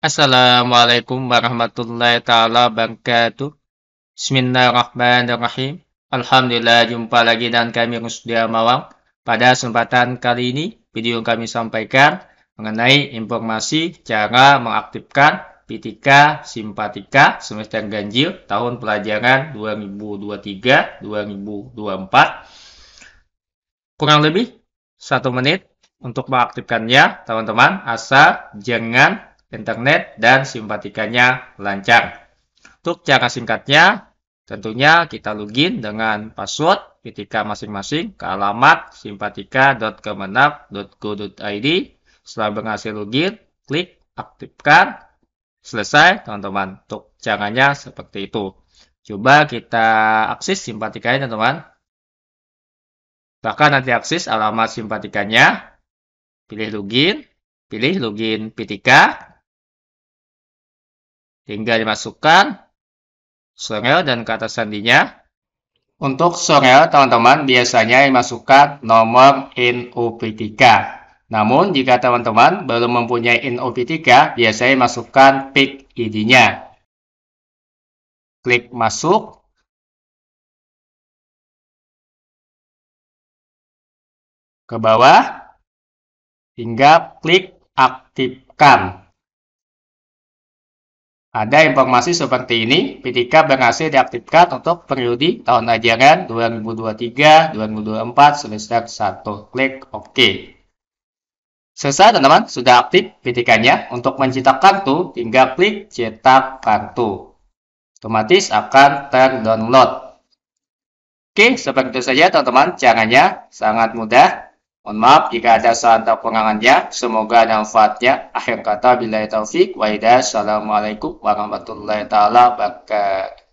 Assalamualaikum warahmatullahi taala wabarakatuh. Bismillahirrahmanirrahim. Alhamdulillah jumpa lagi dan kami Rusdia Mawang. Pada kesempatan kali ini video kami sampaikan mengenai informasi cara mengaktifkan PTK Simpatika semester ganjil tahun pelajaran 2023-2024. Kurang lebih satu menit untuk mengaktifkannya, teman-teman. Asal jangan internet, dan simpatikanya lancar. Untuk cara singkatnya, tentunya kita login dengan password ketika masing-masing ke alamat simpatika.kemenap.go.id. Setelah berhasil login, klik aktifkan. Selesai, teman-teman. Untuk caranya seperti itu. Coba kita akses simpatikanya, teman-teman. Bahkan nanti akses alamat simpatikanya. Pilih login, pilih login p Tinggal dimasukkan sorel dan kata sandinya. Untuk sorel, teman-teman biasanya dimasukkan nomor NOP3. Namun, jika teman-teman belum mempunyai NOP3, biasanya masukkan pick ID-nya. Klik masuk, ke bawah hingga klik aktifkan. Ada informasi seperti ini, p berhasil diaktifkan untuk periode tahun ajaran 2023-2024 semester 1. Klik OK. Selesai teman-teman, sudah aktif p nya Untuk mencetak kartu, tinggal klik cetak kartu. Otomatis akan terdownload. Oke, seperti itu saja teman-teman, caranya sangat mudah. Mohon maaf jika ada salah atau pengangannya. Semoga ada manfaatnya. Akhir kata, bila taufik, wa Assalamualaikum warahmatullahi taala wabarakatuh.